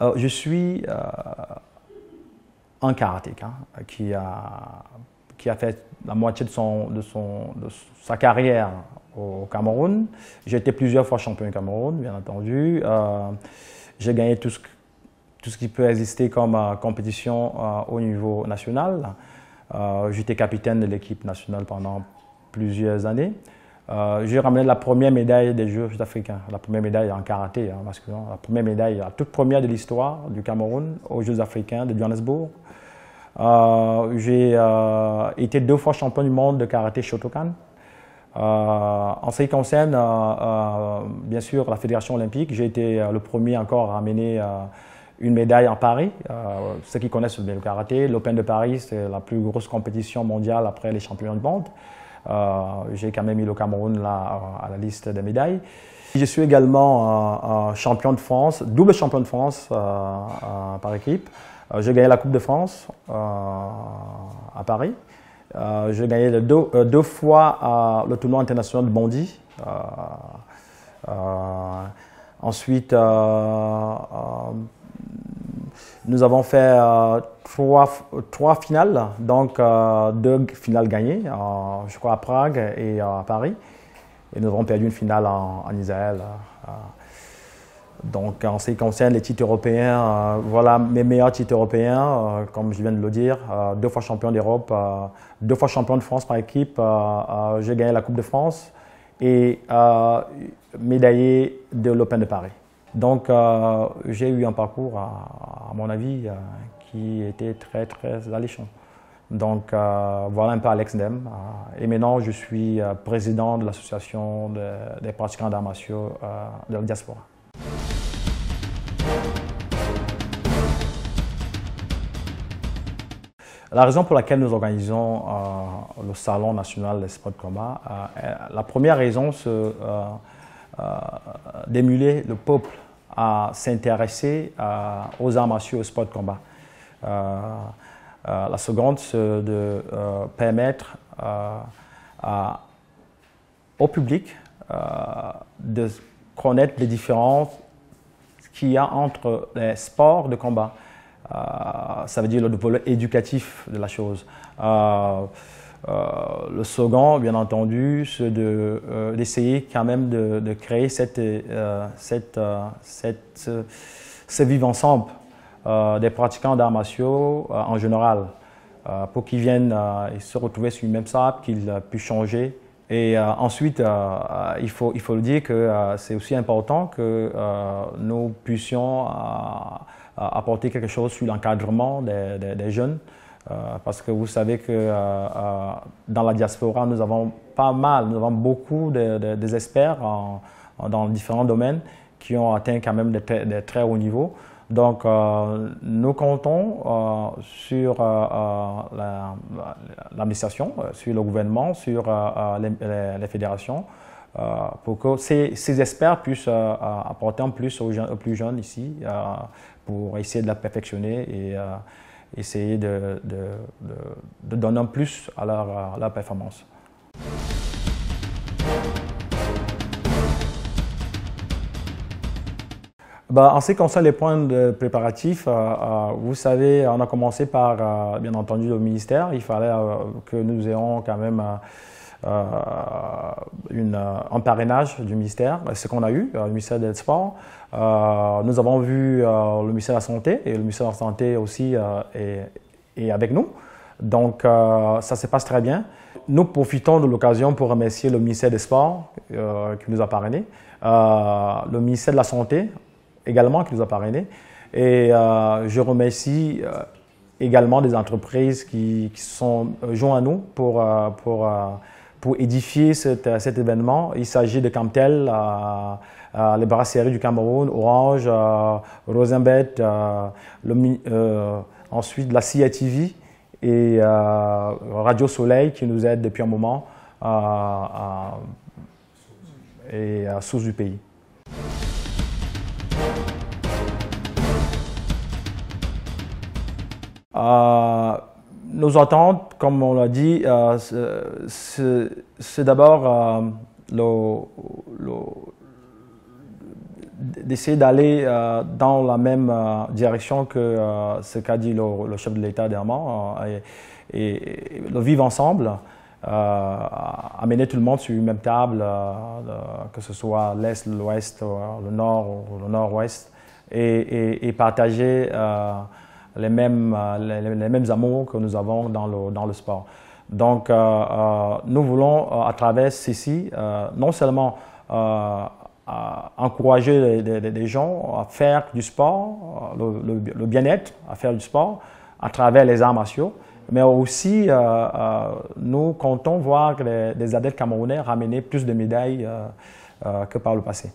Euh, je suis euh, un karatéka euh, qui, a, qui a fait la moitié de, son, de, son, de sa carrière au Cameroun. J'ai été plusieurs fois champion du Cameroun, bien entendu. j'ai gagné tout ce, tout ce qui peut exister comme compétition au niveau national. J'étais capitaine de l'équipe nationale pendant plusieurs années. Euh, j'ai ramené la première médaille des Jeux africains la première médaille en karaté, hein, masculin, hein, la première médaille, la toute première de l'histoire du Cameroun aux Jeux africains de Johannesburg. Euh, j'ai euh, été deux fois champion du monde de karaté Shotokan. en ce qui concerne, bien sûr, la Fédération olympique, j'ai été le premier encore à ramener une médaille en Paris. ceux qui connaissent le karaté, l'Open de Paris, c'est la plus grosse compétition mondiale après les champions du monde. Euh, j'ai quand même mis le Cameroun là, euh, à la liste des médailles. Je suis également euh, champion de France, double champion de France par équipe. J'ai gagné la Coupe de France à Paris. j'ai gagné deux, fois le tournoi international de Bondy. ensuite, nous avons fait euh, trois, finales, donc euh, deux finales gagnées, euh, je crois à Prague et à Paris. Et nous avons perdu une finale en, en Israël. donc en ce qui concerne les titres européens, voilà mes meilleurs titres européens, comme je viens de le dire, deux fois champion d'Europe, deux fois champion de France par équipe, j'ai gagné la Coupe de France et médaillé de l'Open de Paris. Donc euh, j'ai eu un parcours, à, mon avis, euh, qui était très très alléchant. Donc euh, voilà un peu Alex Dem. et maintenant je suis président de l'association des pratiquants d'arts de la diaspora. La raison pour laquelle nous organisons le Salon national des sports de combat, la première raison, c'est d'émuler le peuple à s'intéresser euh, aux arts martiaux, aux sports de combat. Euh, euh, la seconde, c'est de permettre au public de connaître les différences qu'il y a entre les sports de combat. ça veut dire le volet éducatif de la chose. Euh, le second, bien entendu, c'est euh, d'essayer quand même de, créer cette, euh, cette, cette, ce vivre ensemble des pratiquants d'arts martiaux en général pour qu'ils viennent se retrouver sur une même sable, qu'ils puissent changer. Et ensuite, il, faut, il faut le dire que c'est aussi important que nous puissions apporter quelque chose sur l'encadrement des, jeunes. Euh, parce que vous savez que euh, euh, dans la diaspora, nous avons pas mal, nous avons beaucoup de, des experts dans différents domaines qui ont atteint quand même des, très, hauts niveaux. Donc, nous comptons sur l'administration, sur le gouvernement, sur les, fédérations, pour que ces, experts puissent apporter en plus aux, aux plus jeunes ici, pour essayer de la perfectionner et essayer de, de, de, donner plus à leur, performance. Bah, en ce qui concerne les points de préparatifs, euh, euh, vous savez, on a commencé par, euh, bien entendu, le ministère. Il fallait que nous ayons quand même euh, une, euh, un parrainage du ministère, ce qu'on a eu, euh, le ministère des Sports. nous avons vu le ministère de la Santé et le ministère de la Santé aussi est, avec nous. Donc, ça se passe très bien. Nous profitons de l'occasion pour remercier le ministère des Sports qui nous a parrainés, le ministère de la Santé également qui nous a parrainés. Et je remercie également des entreprises qui, qui sont joints à nous pour, pour pour édifier euh, cet, événement. Il s'agit de Camtel, euh, euh, les brasseries du Cameroun, Orange, Rosenbet, ensuite la cia tv et Radio Soleil qui nous aident depuis un moment et à source du pays nos attentes, comme on l'a dit, euh, c'est d'abord euh, d'essayer d'aller euh, dans la même direction que ce qu'a dit le, chef de l'État dernièrement et, et, le vivre ensemble. amener tout le monde sur une même table, que ce soit l'Est, l'Ouest, le Nord ou le Nord-Ouest, et, partager les mêmes, euh, les, mêmes amours que nous avons dans le, dans le sport. Donc, euh, euh, nous voulons, à travers ceci, non seulement encourager des gens à faire du sport, le, bien-être, à faire du sport à travers les arts martiaux. Mais aussi, nous comptons voir des adeptes camerounais ramener plus de médailles que par le passé.